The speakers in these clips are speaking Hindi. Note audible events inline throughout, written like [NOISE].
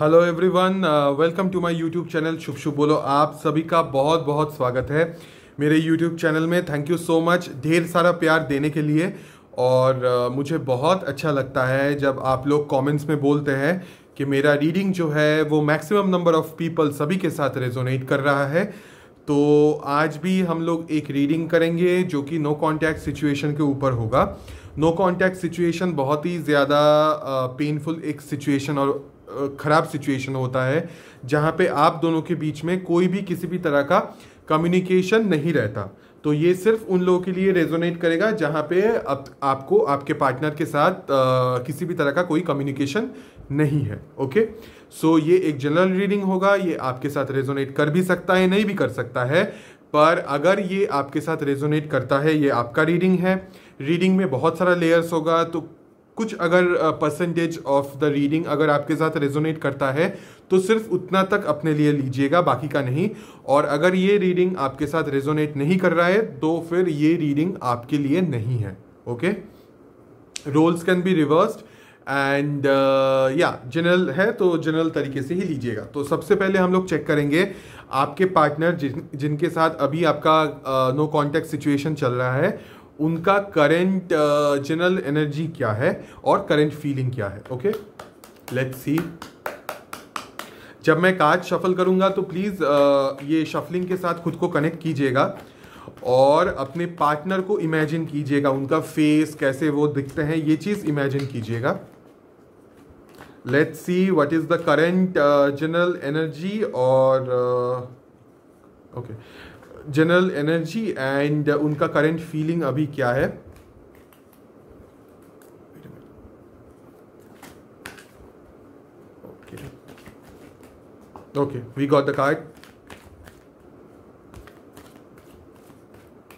Hello everyone welcome to my YouTube channel शुभ शुभ बोलो आप सभी का बहुत बहुत स्वागत है मेरे यूट्यूब चैनल में थैंक यू सो मच ढेर सारा प्यार देने के लिए और uh, मुझे बहुत अच्छा लगता है जब आप लोग कमेंट्स में बोलते हैं कि मेरा रीडिंग जो है वो मैक्सिमम नंबर ऑफ़ पीपल सभी के साथ रेजोनेट कर रहा है तो आज भी हम लोग एक रीडिंग करेंगे जो कि नो कॉन्टैक्ट सिचुएशन के ऊपर होगा नो कॉन्टैक्ट सिचुएशन बहुत ही ज़्यादा पेनफुल uh, एक सिचुएशन और ख़राब सिचुएशन होता है जहाँ पे आप दोनों के बीच में कोई भी किसी भी तरह का कम्युनिकेशन नहीं रहता तो ये सिर्फ उन लोगों के लिए रेजोनेट करेगा जहाँ पे आप, आपको आपके पार्टनर के साथ आ, किसी भी तरह का कोई कम्युनिकेशन नहीं है ओके सो so, ये एक जनरल रीडिंग होगा ये आपके साथ रेजोनेट कर भी सकता है नहीं भी कर सकता है पर अगर ये आपके साथ रेजोनेट करता है ये आपका रीडिंग है रीडिंग में बहुत सारा लेयर्स होगा तो कुछ अगर परसेंटेज ऑफ द रीडिंग अगर आपके साथ रेजोनेट करता है तो सिर्फ उतना तक अपने लिए लीजिएगा बाकी का नहीं और अगर ये रीडिंग आपके साथ रेजोनेट नहीं कर रहा है तो फिर ये रीडिंग आपके लिए नहीं है okay roles can be reversed and या जनरल है तो जनरल तरीके से ही लीजिएगा तो सबसे पहले हम लोग चेक करेंगे आपके पार्टनर जिन जिनके साथ अभी आपका नो कॉन्टैक्ट सिचुएशन चल रहा है उनका करंट जनरल एनर्जी क्या है और करंट फीलिंग क्या है ओके लेट्स सी जब मैं कार्ड शफल करूंगा तो प्लीज़ uh, ये शफलिंग के साथ खुद को कनेक्ट कीजिएगा और अपने पार्टनर को इमेजिन कीजिएगा उनका फेस कैसे वो दिखते हैं ये चीज़ इमेजिन कीजिएगा let's see what is the current general energy और okay uh, okay. General energy and उनका करेंट फीलिंग अभी क्या है okay we got the card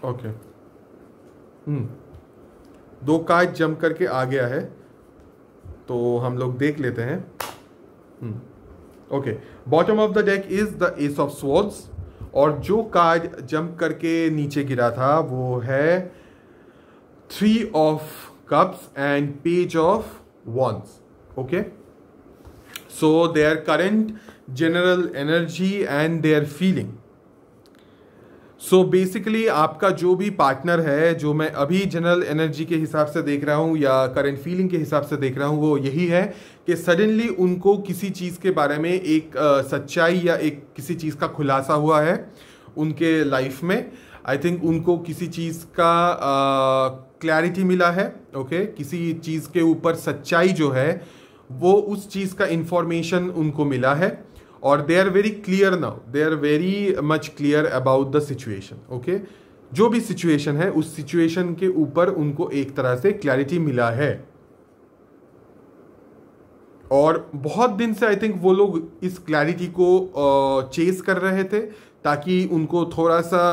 okay hmm दो कार्ड जम करके आ गया है तो हम लोग देख लेते हैं okay bottom of the deck is the ace of swords और जो कार्ड जंप करके नीचे गिरा था वो है three of cups and page of wands okay so their current general energy and their feeling so so basically आपका जो भी पार्टनर है जो मैं अभी जनरल एनर्जी के हिसाब से देख रहा हूँ या करेंट फीलिंग के हिसाब से देख रहा हूँ वो यही है कि सडनली उनको किसी चीज़ के बारे में एक सच्चाई या एक किसी चीज़ का खुलासा हुआ है उनके लाइफ में आई थिंक उनको किसी चीज़ का क्लैरिटी मिला है ओके okay? किसी चीज़ के ऊपर सच्चाई जो है वो उस चीज़ का इन्फॉर्मेशन उनको मिला है और they are very clear now they are very much clear about the situation okay जो भी सिचुएशन है उस सिचुएशन के ऊपर उनको एक तरह से क्लैरिटी मिला है और बहुत दिन से आई थिंक वो लोग इस क्लैरिटी को चेस कर रहे थे ताकि उनको थोड़ा सा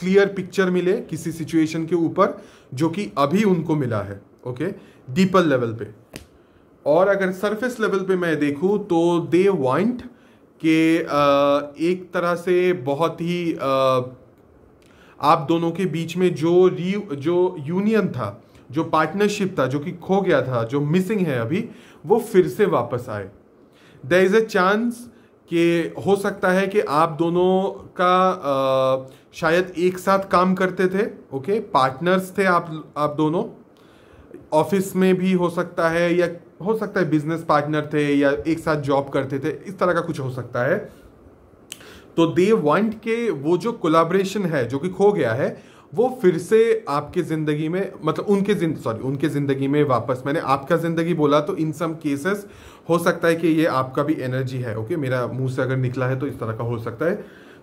क्लियर पिक्चर मिले किसी सिचुएशन के ऊपर जो कि अभी उनको मिला है ओके डीपर लेवल पे और अगर सरफेस लेवल पे मैं देखूं तो दे वाइंट कि एक तरह से बहुत ही आप दोनों के बीच में जो री जो यूनियन था जो पार्टनरशिप था जो कि खो गया था जो मिसिंग है अभी वो फिर से वापस आए द इज़ अ चांस कि हो सकता है कि आप दोनों का आ, शायद एक साथ काम करते थे ओके पार्टनर्स थे आप आप दोनों ऑफिस में भी हो सकता है या हो सकता है बिजनेस पार्टनर थे या एक साथ जॉब करते थे इस तरह का कुछ हो सकता है तो दे वांट के वो जो कोलाब्रेशन है जो कि खो गया है वो फिर से आपके ज़िंदगी में मतलब उनके जिंद सॉरी उनके ज़िंदगी में वापस मैंने आपका ज़िंदगी बोला तो इन सम केसेस हो सकता है कि ये आपका भी एनर्जी है ओके मेरा मुंह से अगर निकला है तो इस तरह का हो सकता है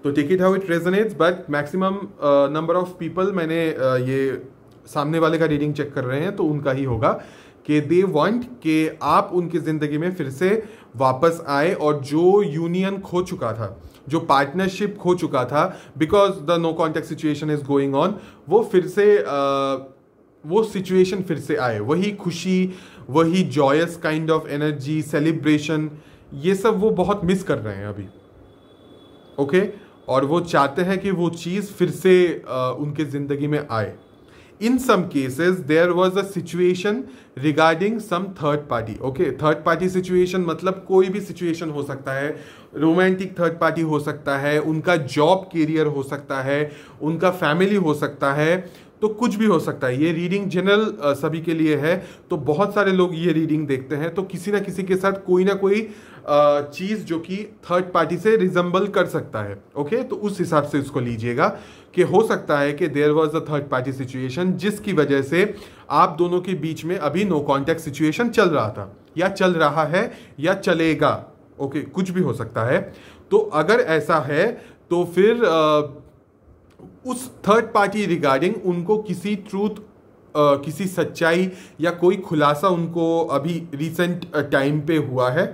तो take it how it resonates but maximum number of people मैंने uh, ये सामने वाले का रीडिंग चेक कर रहे हैं तो उनका ही होगा कि दे वांट कि आप उनकी ज़िंदगी में फिर से वापस आए और जो यूनियन खो चुका था जो पार्टनरशिप खो चुका था because the no contact situation is going on वो फिर से आ, वो सिचुएशन फिर से आए वही खुशी वही joyous kind of energy celebration ये सब वो बहुत मिस कर रहे हैं अभी ओके okay? और वो चाहते हैं कि वो चीज़ फिर से आ, उनके ज़िंदगी में आए in some cases there was a situation regarding some third party okay third party situation मतलब कोई भी सिचुएशन हो सकता है रोमांटिक थर्ड पार्टी हो सकता है उनका जॉब करियर हो सकता है उनका फैमिली हो सकता है तो कुछ भी हो सकता है ये रीडिंग जनरल सभी के लिए है तो बहुत सारे लोग ये रीडिंग देखते हैं तो किसी ना किसी के साथ कोई ना कोई चीज़ जो कि थर्ड पार्टी से रिजम्बल कर सकता है ओके तो उस हिसाब से उसको लीजिएगा कि हो सकता है कि there was a third party situation जिसकी वजह से आप दोनों के बीच में अभी नो कॉन्टैक्ट सिचुएशन चल रहा था या चल रहा है या चलेगा ओके कुछ भी हो सकता है तो अगर ऐसा है तो फिर आ, उस थर्ड पार्टी रिगार्डिंग उनको किसी ट्रूथ किसी सच्चाई या कोई खुलासा उनको अभी रिसेंट टाइम पे हुआ है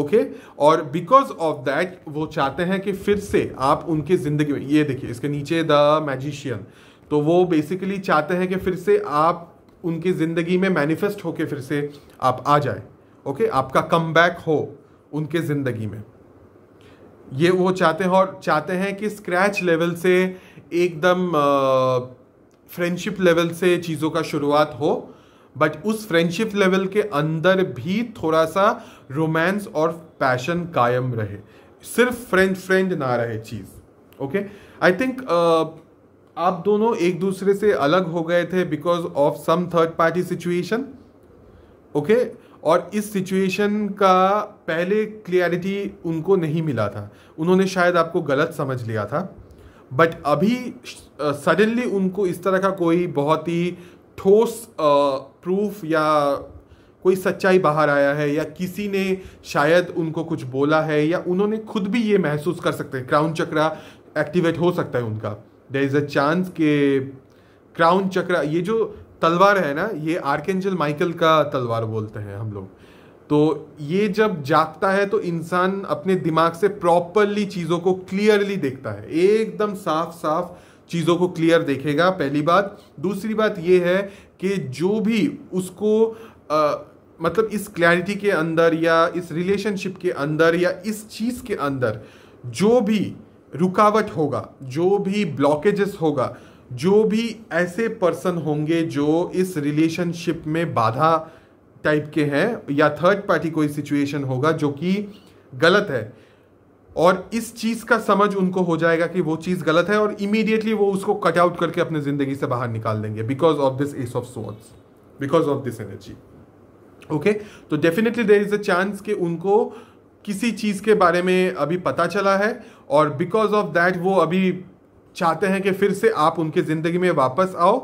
ओके और बिकॉज ऑफ दैट वो चाहते हैं कि फिर से आप उनकी ज़िंदगी में ये देखिए इसके नीचे द मैजिशियन तो वो बेसिकली चाहते हैं कि फिर से आप उनकी ज़िंदगी में मैनिफेस्ट होके फिर से आप आ जाए ओके okay? आपका कम हो उनके ज़िंदगी में ये वो चाहते हैं और चाहते हैं कि स्क्रैच लेवल से एकदम फ्रेंडशिप लेवल से चीज़ों का शुरुआत हो बट उस फ्रेंडशिप लेवल के अंदर भी थोड़ा सा रोमांस और पैशन कायम रहे सिर्फ फ्रेंड फ्रेंड ना रहे चीज़ ओके आई थिंक आप दोनों एक दूसरे से अलग हो गए थे because of some third party situation okay और इस सिचुएशन का पहले क्लियरिटी उनको नहीं मिला था उन्होंने शायद आपको गलत समझ लिया था बट अभी सडनली uh, उनको इस तरह का कोई बहुत ही ठोस प्रूफ या कोई सच्चाई बाहर आया है या किसी ने शायद उनको कुछ बोला है या उन्होंने खुद भी ये महसूस कर सकते हैं क्राउन चक्रा एक्टिवेट हो सकता है उनका देर इज़ अ चांस के क्राउन चक्रा ये जो तलवार है ना ये आर्केंजल माइकल का तलवार बोलते हैं हम लोग तो ये जब जागता है तो इंसान अपने दिमाग से प्रॉपरली चीज़ों को क्लियरली देखता है एकदम साफ साफ चीज़ों को क्लियर देखेगा पहली बात दूसरी बात ये है कि जो भी उसको आ, मतलब इस क्लैरिटी के अंदर या इस रिलेशनशिप के अंदर या इस चीज़ के अंदर जो भी रुकावट होगा जो भी ब्लॉकेजेस होगा जो भी ऐसे पर्सन होंगे जो इस रिलेशनशिप में बाधा टाइप के हैं या थर्ड पार्टी कोई सिचुएशन होगा जो कि गलत है और इस चीज का समझ उनको हो जाएगा कि वो चीज गलत है और इमीडिएटली वो उसको कट आउट करके अपनी जिंदगी से बाहर निकाल देंगे because of this ace of swords because of this energy okay तो definitely there is a chance कि उनको किसी चीज के बारे में अभी पता चला है और बिकॉज ऑफ दैट वो अभी चाहते हैं कि फिर से आप उनके ज़िंदगी में वापस आओ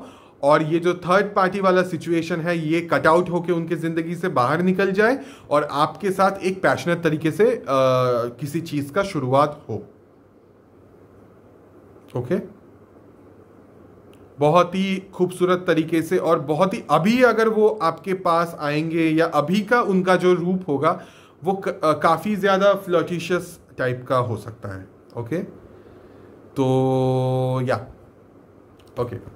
और ये जो थर्ड पार्टी वाला सिचुएशन है ये कट आउट होकर उनके ज़िंदगी से बाहर निकल जाए और आपके साथ एक पैशनेट तरीके से आ, किसी चीज़ का शुरुआत हो ओके बहुत ही खूबसूरत तरीके से और बहुत ही अभी अगर वो आपके पास आएंगे या अभी का उनका जो रूप होगा वो काफ़ी ज़्यादा फ्लोटिशियस टाइप का हो सकता है ओके तो या okay okay.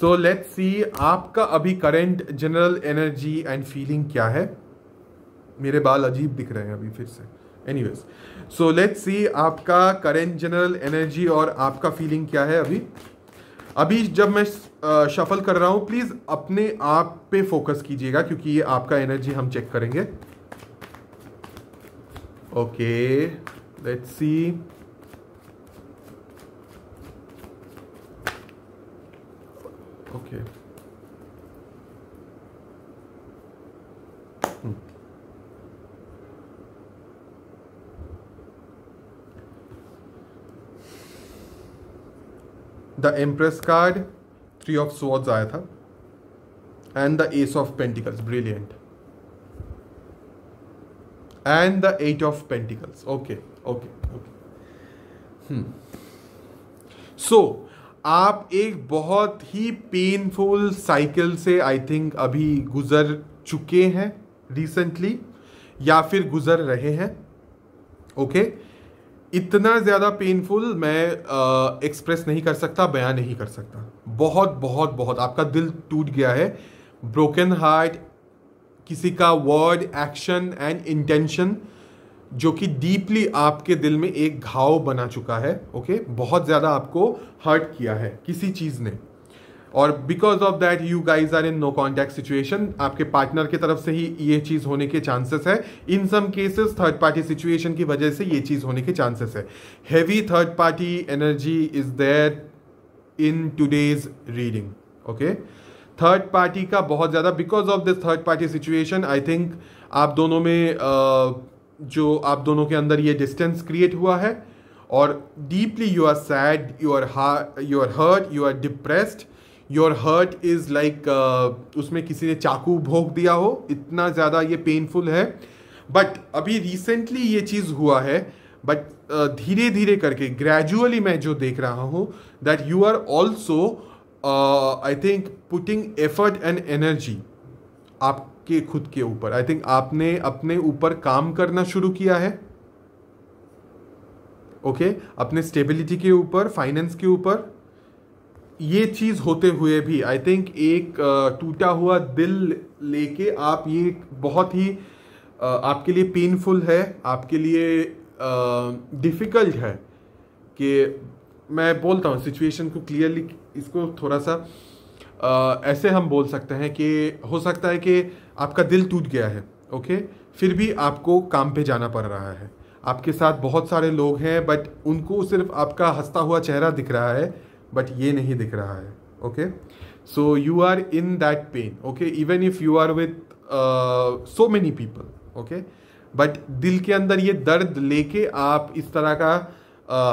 So let's see आपका अभी current general energy and feeling क्या है मेरे बाल अजीब दिख रहे हैं अभी फिर से वेज सो लेट सी आपका करेंट जनरल एनर्जी और आपका फीलिंग क्या है अभी अभी जब मैं शफल कर रहा हूँ प्लीज़ अपने आप पे फोकस कीजिएगा क्योंकि ये आपका एनर्जी हम चेक करेंगे okay let's see Okay. The empress card three of swords आया था and the ace of pentacles brilliant and the eight of pentacles okay okay okay so आप एक बहुत ही पेनफुल साइकिल से आई थिंक अभी गुज़र चुके हैं रिसेंटली या फिर गुज़र रहे हैं ओके okay? इतना ज़्यादा पेनफुल मैं एक्सप्रेस नहीं कर सकता बयान नहीं कर सकता बहुत बहुत बहुत आपका दिल टूट गया है ब्रोकन हार्ट किसी का वर्ड एक्शन एंड इंटेंशन जो कि डीपली आपके दिल में एक घाव बना चुका है ओके okay? बहुत ज़्यादा आपको हर्ट किया है किसी चीज़ ने और because of that you guys are in no contact situation आपके पार्टनर की तरफ से ही ये चीज़ होने के चांसेस है in some cases third party situation की वजह से ये चीज़ होने के चांसेस है heavy third party energy is there in today's reading okay third party का बहुत ज़्यादा because of this third party situation I think आप दोनों में uh, जो आप दोनों के अंदर ये डिस्टेंस क्रिएट हुआ है और deeply you are sad you are you are hurt you are depressed your hurt is like उसमें किसी ने चाकू भोग दिया हो इतना ज़्यादा ये पेनफुल है बट अभी रिसेंटली ये चीज़ हुआ है बट uh, धीरे धीरे करके ग्रेजुअली मैं जो देख रहा हूँ that you are also I think putting effort and energy आप के खुद के ऊपर आई थिंक आपने अपने ऊपर काम करना शुरू किया है ओके okay? अपने स्टेबिलिटी के ऊपर फाइनेंस के ऊपर ये चीज़ होते हुए भी आई थिंक एक टूटा हुआ दिल लेके आप ये बहुत ही आपके लिए पेनफुल है आपके लिए डिफ़िकल्ट है कि मैं बोलता हूँ सिचुएशन को क्लियरली इसको थोड़ा सा ऐसे हम बोल सकते हैं कि हो सकता है कि आपका दिल टूट गया है ओके फिर भी आपको काम पे जाना पड़ रहा है आपके साथ बहुत सारे लोग हैं बट उनको सिर्फ आपका हंसता हुआ चेहरा दिख रहा है बट ये नहीं दिख रहा है okay so you are in that pain okay even if you are with so many people okay but दिल के अंदर ये दर्द लेके आप इस तरह का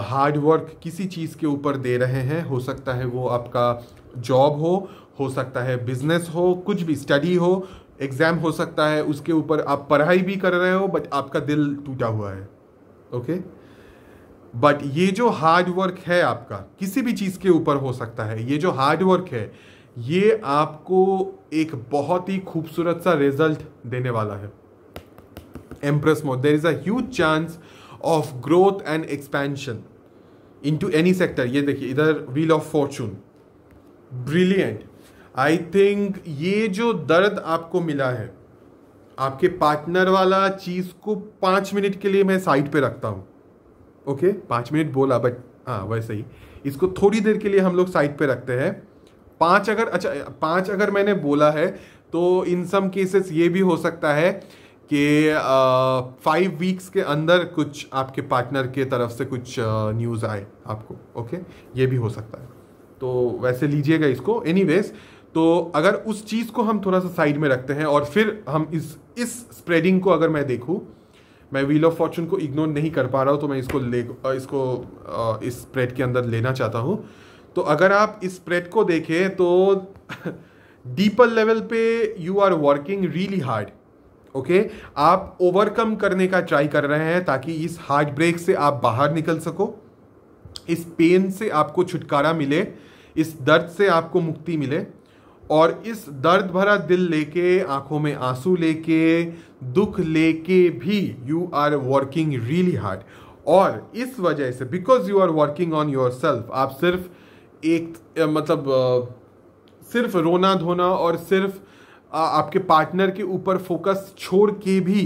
हार्ड uh, वर्क किसी चीज़ के ऊपर दे रहे हैं हो सकता है वो आपका जॉब हो हो सकता है बिजनेस हो कुछ भी स्टडी हो एग्ज़ाम हो सकता है उसके ऊपर आप पढ़ाई भी कर रहे हो बट आपका दिल टूटा हुआ है ओके बट ये जो हार्ड वर्क है आपका किसी भी चीज़ के ऊपर हो सकता है ये जो हार्ड वर्क है ये आपको एक बहुत ही खूबसूरत सा रिजल्ट देने वाला है empress mode there is a chance of growth and expansion into any sector ये देखिए इधर wheel of fortune brilliant I think ये जो दर्द आपको मिला है आपके पार्टनर वाला चीज़ को पाँच मिनट के लिए मैं साइड पे रखता हूँ ओके okay? पाँच मिनट बोला बट हाँ वैसे ही इसको थोड़ी देर के लिए हम लोग साइड पे रखते हैं पाँच अगर अच्छा पाँच अगर मैंने बोला है तो इन सम केसेस ये भी हो सकता है कि फाइव वीक्स के अंदर कुछ आपके पार्टनर के तरफ से कुछ न्यूज़ आए आपको ओके okay? ये भी हो सकता है तो वैसे लीजिएगा इसको एनीवेज तो अगर उस चीज़ को हम थोड़ा सा साइड में रखते हैं और फिर हम इस इस स्प्रेडिंग को अगर मैं देखूँ मैं व्हील ऑफ फॉर्चून को इग्नोर नहीं कर पा रहा हूँ तो मैं इसको ले इसको इस स्प्रेड के अंदर लेना चाहता हूँ तो अगर आप इस स्प्रेड को देखें तो डीपर [LAUGHS] लेवल पे you are working really hard okay आप ओवरकम करने का ट्राई कर रहे हैं ताकि इस हार्ट ब्रेक से आप बाहर निकल सको इस पेन से आपको छुटकारा मिले इस दर्द से आपको मुक्ति मिले और इस दर्द भरा दिल लेके आंखों में आंसू लेके दुख लेके भी you are working really hard और इस वजह से because you are working on yourself आप सिर्फ एक मतलब सिर्फ रोना धोना और सिर्फ आपके पार्टनर के ऊपर फोकस छोड़ के भी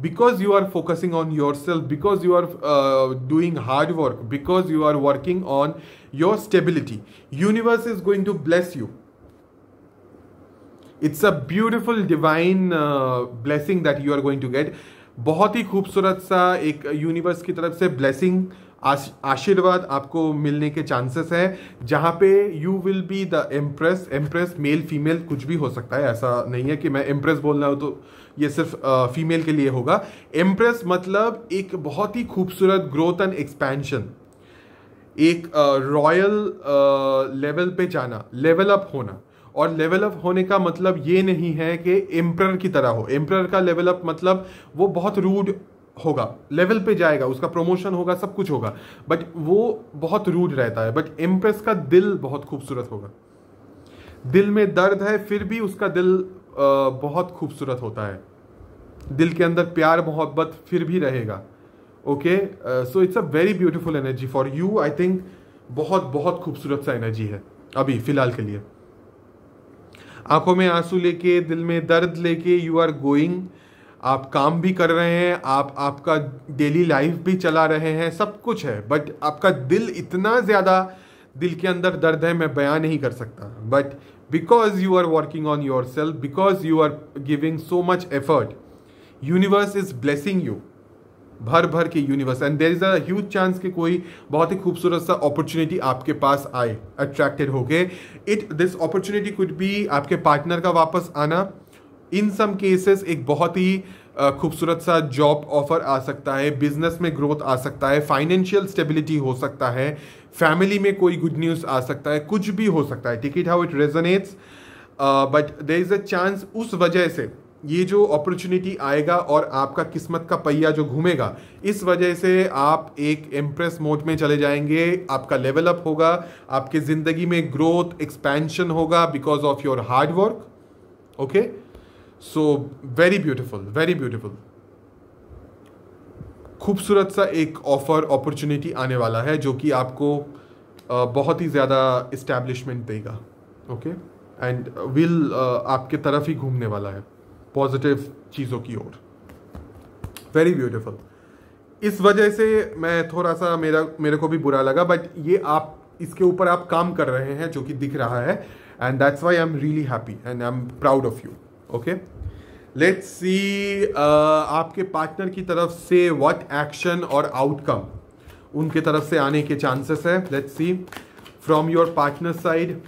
because you are focusing on yourself because you are uh, doing hard work because you are working on your stability universe is going to bless you it's a beautiful divine blessing that you are going to get बहुत ही खूबसूरत सा एक यूनिवर्स की तरफ से ब्लेसिंग आशीर्वाद आपको मिलने के चांसेस हैं जहाँ पे you will be the empress empress male female कुछ भी हो सकता है ऐसा नहीं है कि मैं एम्प्रेस बोल रहा हूँ तो ये सिर्फ फीमेल के लिए होगा एम्प्रेस मतलब एक बहुत ही खूबसूरत ग्रोथ एंड एक्सपेंशन एक रॉयल लेवल पे जाना लेवल अप होना और लेवल अप होने का मतलब ये नहीं है कि एम्प्रर की तरह हो एम्प्रर का लेवल अप मतलब वो बहुत रूड होगा लेवल पे जाएगा उसका प्रमोशन होगा सब कुछ होगा बट वो बहुत रूड रहता है बट एम्प्रेस का दिल बहुत खूबसूरत होगा दिल में दर्द है फिर भी उसका दिल बहुत खूबसूरत होता है दिल के अंदर प्यार मोहब्बत फिर भी रहेगा okay so it's a very beautiful energy for you I think बहुत बहुत खूबसूरत सा एनर्जी है अभी फ़िलहाल के लिए आंखों में आंसू लेके दिल में दर्द लेके यू आर गोइंग आप काम भी कर रहे हैं आप आपका डेली लाइफ भी चला रहे हैं सब कुछ है बट आपका दिल इतना ज़्यादा दिल के अंदर दर्द है मैं बयान नहीं कर सकता but because you are working on yourself because you are giving so much effort universe is blessing you भर भर के universe and there is a chance कि कोई बहुत ही खूबसूरत सा अपॉर्चुनिटी आपके पास आए अट्रैक्टेड होके इट दिस अपॉर्चुनिटी कुड भी आपके पार्टनर का वापस आना इन सम केसेस एक बहुत ही खूबसूरत सा जॉब ऑफर आ सकता है बिजनेस में ग्रोथ आ सकता है फाइनेंशियल स्टेबिलिटी हो सकता है फैमिली में कोई गुड न्यूज़ आ सकता है कुछ भी हो सकता है take it how it resonates but there is a chance उस वजह से ये जो अपॉर्चुनिटी आएगा और आपका किस्मत का पहिया जो घूमेगा इस वजह से आप एक एम्प्रेस मोड में चले जाएंगे आपका लेवल अप होगा आपके ज़िंदगी में ग्रोथ एक्सपेंशन होगा because of your hard work okay so very beautiful very beautiful खूबसूरत सा एक ऑफ़र अपॉर्चुनिटी आने वाला है जो कि आपको बहुत ही ज़्यादा इस्टेब्लिशमेंट देगा ओके एंड विल आपके तरफ ही घूमने वाला है पॉजिटिव चीज़ों की ओर वेरी ब्यूटिफुल इस वजह से मैं थोड़ा सा मेरा मेरे को भी बुरा लगा बट ये आप इसके ऊपर आप काम कर रहे हैं जो कि दिख रहा है and that's why I am really happy and I am proud of you okay let's see uh, आपके पार्टनर की तरफ से व्हाट एक्शन और आउटकम उनके तरफ से आने के चांसेस है let's see from your partner side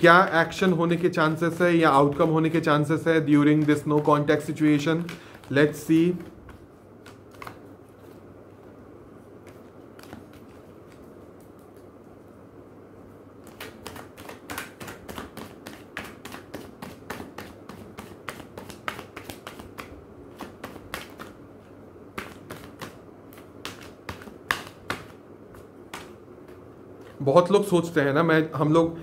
क्या एक्शन होने के चांसेस है या आउटकम होने के चांसेस है during this no contact situation let's see बहुत लोग सोचते हैं ना मैं हम लोग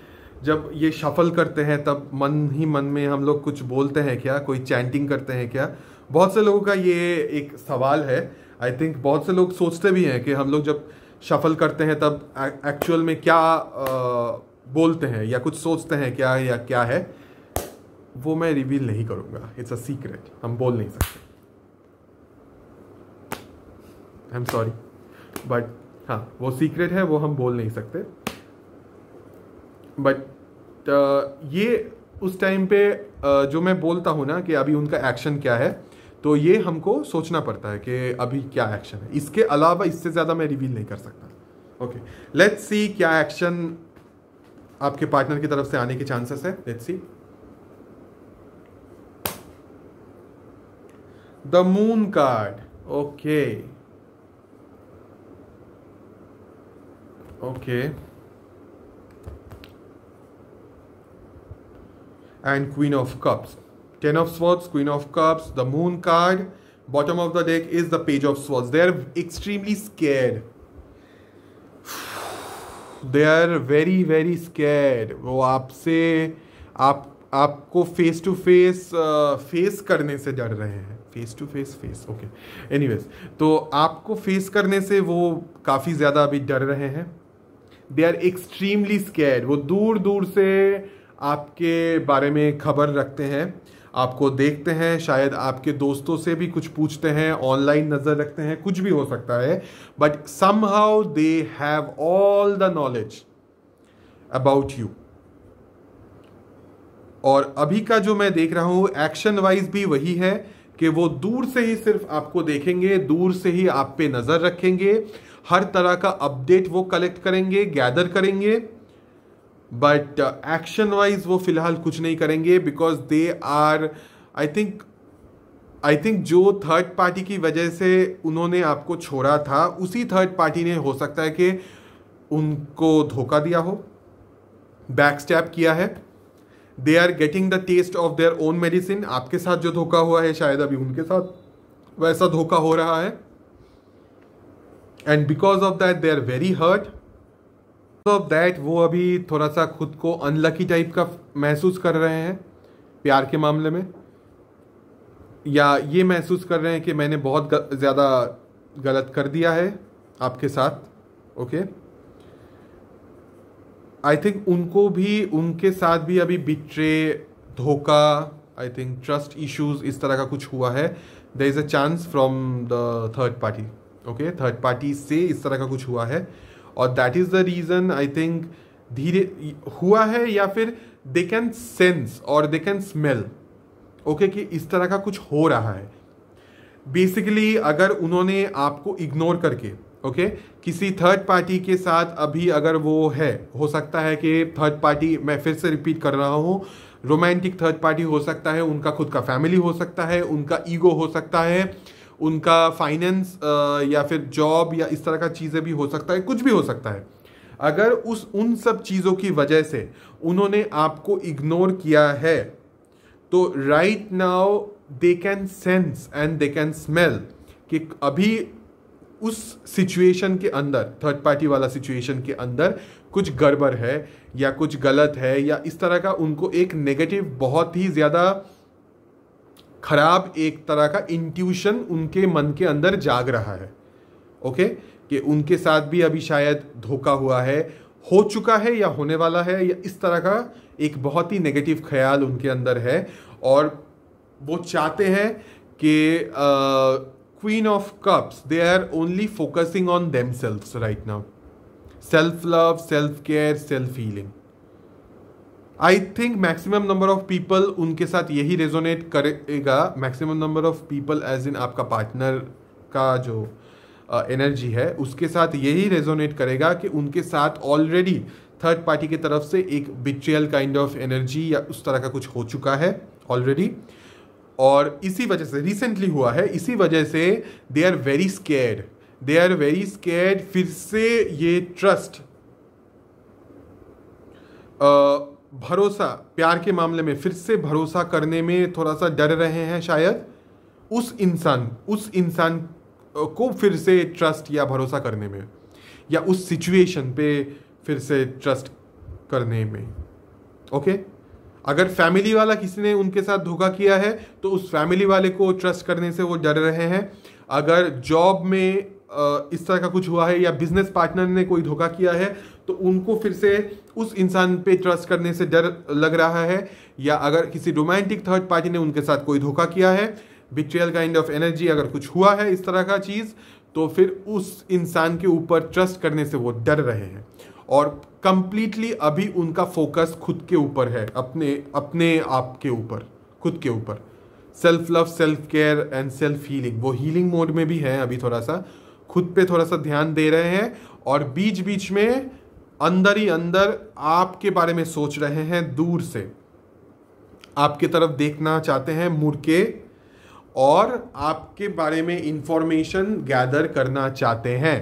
जब ये शफल करते हैं तब मन ही मन में हम लोग कुछ बोलते हैं क्या कोई चैंटिंग करते हैं क्या बहुत से लोगों का ये एक सवाल है आई थिंक बहुत से लोग सोचते भी हैं कि हम लोग जब शफल करते हैं तब एक्चुअल में क्या आ, बोलते हैं या कुछ सोचते हैं क्या या क्या है वो मैं रिवील नहीं करूँगा इट्स अ सीक्रेट हम बोल नहीं सकते आई एम सॉरी बट हाँ वो सीक्रेट है वो हम बोल नहीं सकते बट uh, ये उस टाइम पे uh, जो मैं बोलता हूँ ना कि अभी उनका एक्शन क्या है तो ये हमको सोचना पड़ता है कि अभी क्या एक्शन है इसके अलावा इससे ज़्यादा मैं रिवील नहीं कर सकता ओके लेट्स सी क्या एक्शन आपके पार्टनर की तरफ से आने के चांसेस है let's see the moon card okay okay and queen of cups ten of swords queen of cups the moon card bottom of the deck is the page of swords they are extremely scare they are very very scare वो आपसे आप आपको फेस टू फेस फेस करने से डर रहे हैं face to face face okay anyways तो आपको फेस करने से वो काफ़ी ज़्यादा अभी डर रहे हैं दे आर एक्सट्रीमली स्केयर वो दूर दूर से आपके बारे में खबर रखते हैं आपको देखते हैं शायद आपके दोस्तों से भी कुछ पूछते हैं ऑनलाइन नज़र रखते हैं कुछ भी हो सकता है but somehow they have all the knowledge about you और अभी का जो मैं देख रहा हूँ एक्शन वाइज भी वही है कि वो दूर से ही सिर्फ आपको देखेंगे दूर से ही आप पे नज़र रखेंगे हर तरह का अपडेट वो कलेक्ट करेंगे गैदर करेंगे बट एक्शन वाइज वो फिलहाल कुछ नहीं करेंगे because they are I think I think जो थर्ड पार्टी की वजह से उन्होंने आपको छोड़ा था उसी थर्ड पार्टी ने हो सकता है कि उनको धोखा दिया हो बैक स्टैप किया है they are getting the taste of their own medicine आपके साथ जो धोखा हुआ है शायद अभी उनके साथ वैसा धोखा हो रहा है and because of that they are very hurt of that वो अभी थोड़ा सा खुद को अनलकी टाइप का महसूस कर रहे हैं प्यार के मामले में या ये महसूस कर रहे हैं कि मैंने बहुत ज़्यादा गलत कर दिया है आपके साथ ओके आई थिंक उनको भी उनके साथ भी अभी बिट्रे धोखा आई थिंक ट्रस्ट इश्यूज इस तरह का कुछ हुआ है there is a chance from the third party okay third party से इस तरह का कुछ हुआ है और that is the reason I think धीरे हुआ है या फिर दे कैन सेंस और दे कैन स्मेल ओके कि इस तरह का कुछ हो रहा है बेसिकली अगर उन्होंने आपको इग्नोर करके ओके okay, किसी थर्ड पार्टी के साथ अभी अगर वो है हो सकता है कि थर्ड पार्टी मैं फिर से रिपीट कर रहा हूँ रोमांटिक थर्ड पार्टी हो सकता है उनका खुद का फैमिली हो सकता है उनका ईगो हो सकता है उनका फाइनेंस या फिर जॉब या इस तरह का चीज़ें भी हो सकता है कुछ भी हो सकता है अगर उस उन सब चीज़ों की वजह से उन्होंने आपको इग्नोर किया है तो right now they can sense and they can smell कि अभी उस सिचुएशन के अंदर थर्ड पार्टी वाला सिचुएशन के अंदर कुछ गड़बड़ है या कुछ गलत है या इस तरह का उनको एक नेगेटिव बहुत ही ज़्यादा खराब एक तरह का इंट्यूशन उनके मन के अंदर जाग रहा है ओके कि उनके साथ भी अभी शायद धोखा हुआ है हो चुका है या होने वाला है या इस तरह का एक बहुत ही नेगेटिव ख्याल उनके अंदर है और वो चाहते हैं कि queen of cups they are only focusing on themself right now self love self care self healing I think maximum number of people उनके साथ यही रेजोनेट करेगा maximum number of people as in आपका पार्टनर का जो एनर्जी uh, है उसके साथ यही रेजोनेट करेगा कि उनके साथ ऑलरेडी थर्ड पार्टी की तरफ से एक बिचुअल काइंड ऑफ एनर्जी या उस तरह का कुछ हो चुका है ऑलरेडी और इसी वजह से रिसेंटली हुआ है इसी वजह से they are very scared they are very scared फिर से ये ट्रस्ट भरोसा प्यार के मामले में फिर से भरोसा करने में थोड़ा सा डर रहे हैं शायद उस इंसान उस इंसान को फिर से ट्रस्ट या भरोसा करने में या उस सिचुएशन पे फिर से ट्रस्ट करने में ओके अगर फैमिली वाला किसी ने उनके साथ धोखा किया है तो उस फैमिली वाले को ट्रस्ट करने से वो डर रहे हैं अगर जॉब में इस तरह का कुछ हुआ है या बिजनेस पार्टनर ने कोई धोखा किया है तो उनको फिर से उस इंसान पे ट्रस्ट करने से डर लग रहा है या अगर किसी रोमांटिक थर्ड पार्टी ने उनके साथ कोई धोखा किया है बिट्रियल काइंड ऑफ एनर्जी अगर कुछ हुआ है इस तरह का चीज़ तो फिर उस इंसान के ऊपर ट्रस्ट करने से वो डर रहे हैं और कंप्लीटली अभी उनका फोकस खुद के ऊपर है अपने अपने आप के ऊपर खुद के ऊपर self love self care and self healing वो हीलिंग मोड में भी है अभी थोड़ा सा खुद पे थोड़ा सा ध्यान दे रहे हैं और बीच बीच में अंदर ही अंदर आपके बारे में सोच रहे हैं दूर से आपकी तरफ देखना चाहते हैं मुड़के और आपके बारे में इंफॉर्मेशन गैदर करना चाहते हैं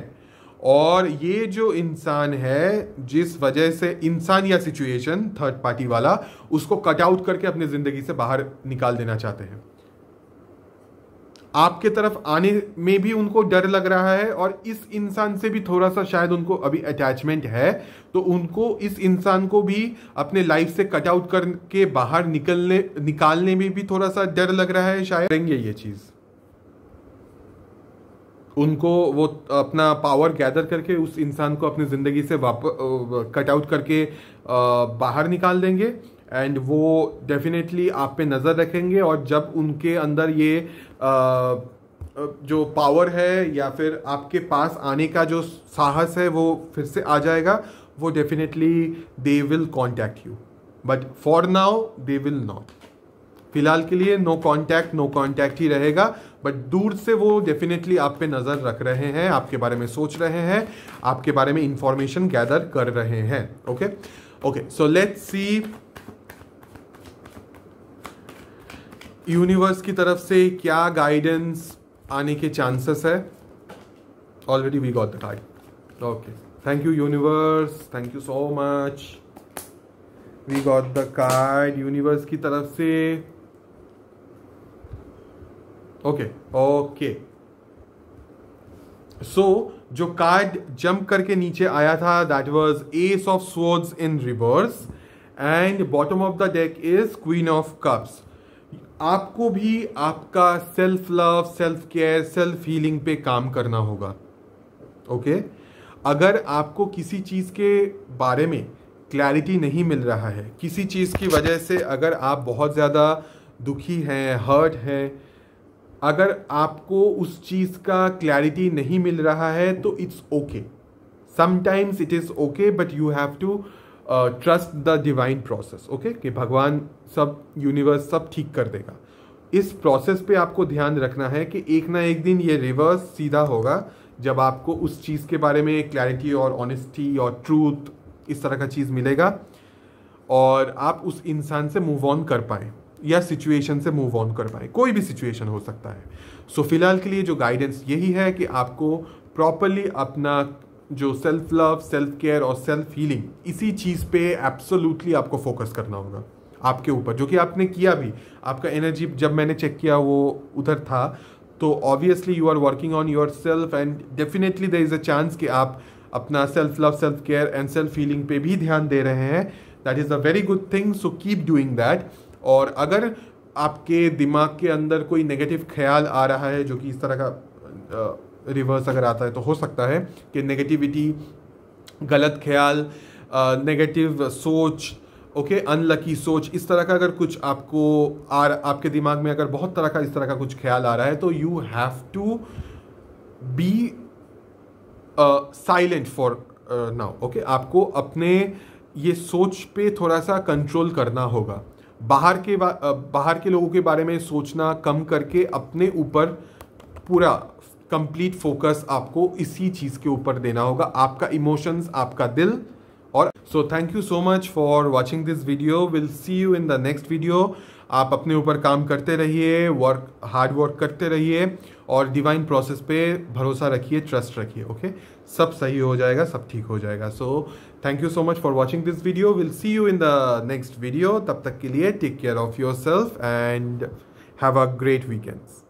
और ये जो इंसान है जिस वजह से इंसान या सिचुएशन थर्ड पार्टी वाला उसको कट आउट करके अपनी ज़िंदगी से बाहर निकाल देना चाहते हैं आपके तरफ आने में भी उनको डर लग रहा है और इस इंसान से भी थोड़ा सा शायद उनको अभी अटैचमेंट है तो उनको इस इंसान को भी अपने लाइफ से कट आउट करके बाहर निकलने निकालने में भी थोड़ा सा डर लग रहा है शायद करेंगे ये चीज़ उनको वो अपना पावर गैदर करके उस इंसान को अपनी ज़िंदगी से वापस कट आउट करके आ, बाहर निकाल देंगे एंड वो डेफिनेटली आप पे नज़र रखेंगे और जब उनके अंदर ये आ, जो पावर है या फिर आपके पास आने का जो साहस है वो फिर से आ जाएगा वो definitely they will contact you but for now they will not फिलहाल के लिए नो कॉन्टैक्ट नो कॉन्टैक्ट ही रहेगा बट दूर से वो डेफिनेटली आप पे नज़र रख रहे हैं आपके बारे में सोच रहे हैं आपके बारे में इंफॉर्मेशन गैदर कर रहे हैं okay okay so let's see universe की तरफ से क्या गाइडेंस आने के चांसेस है already we got the card okay thank you universe thank you so much we got the card universe की तरफ से ओके ओके सो जो कार्ड जंप करके नीचे आया था that was ace of swords in reverse and bottom of the deck is queen of cups आपको भी आपका self love self care self healing पे काम करना होगा ओके अगर आपको किसी चीज़ के बारे में क्लैरिटी नहीं मिल रहा है किसी चीज़ की वजह से अगर आप बहुत ज़्यादा दुखी हैं हर्ट हैं अगर आपको उस चीज़ का क्लैरिटी नहीं मिल रहा है तो it's okay sometimes it is okay but you have to trust the divine process okay कि भगवान सब यूनिवर्स सब ठीक कर देगा इस प्रोसेस पे आपको ध्यान रखना है कि एक ना एक दिन ये रिवर्स सीधा होगा जब आपको उस चीज़ के बारे में क्लैरिटी और ऑनेस्टी और ट्रूथ इस तरह का चीज़ मिलेगा और आप उस इंसान से मूव ऑन कर पाएँ या सिचुएशन से मूव ऑन कर पाएँ कोई भी सिचुएशन हो सकता है सो so, फिलहाल के लिए जो गाइडेंस यही है कि आपको प्रॉपरली अपना जो सेल्फ लव सेल्फ केयर और सेल्फ हीलिंग इसी चीज़ पे एब्सोल्युटली आपको फोकस करना होगा आपके ऊपर जो कि आपने किया भी आपका एनर्जी जब मैंने चेक किया वो उधर था तो obviously you are working on yourself and definitely there is a chance कि आप अपना self love self care and self feeling पे भी ध्यान दे रहे हैं that is a very good thing so keep doing that और अगर आपके दिमाग के अंदर कोई नेगेटिव ख्याल आ रहा है जो कि इस तरह का रिवर्स अगर आता है तो हो सकता है कि नेगेटिविटी गलत ख्याल नेगेटिव सोच ओके अनलकी सोच इस तरह का अगर कुछ आपको आ आपके दिमाग में अगर बहुत तरह का इस तरह का कुछ ख्याल आ रहा है तो you have to be silent for now okay आपको अपने ये सोच पे थोड़ा सा कंट्रोल करना होगा बाहर के uh, बाहर के लोगों के बारे में सोचना कम करके अपने ऊपर पूरा कंप्लीट फोकस आपको इसी चीज़ के ऊपर देना होगा आपका इमोशंस आपका दिल और so thank you so much for watching this video will see you in the next video आप अपने ऊपर काम करते रहिए वर्क हार्ड वर्क करते रहिए और डिवाइन प्रोसेस पे भरोसा रखिए ट्रस्ट रखिए ओके सब सही हो जाएगा सब ठीक हो जाएगा so thank you so much for watching this video will see you in the next video तब तक के लिए take care of yourself and have a great weekends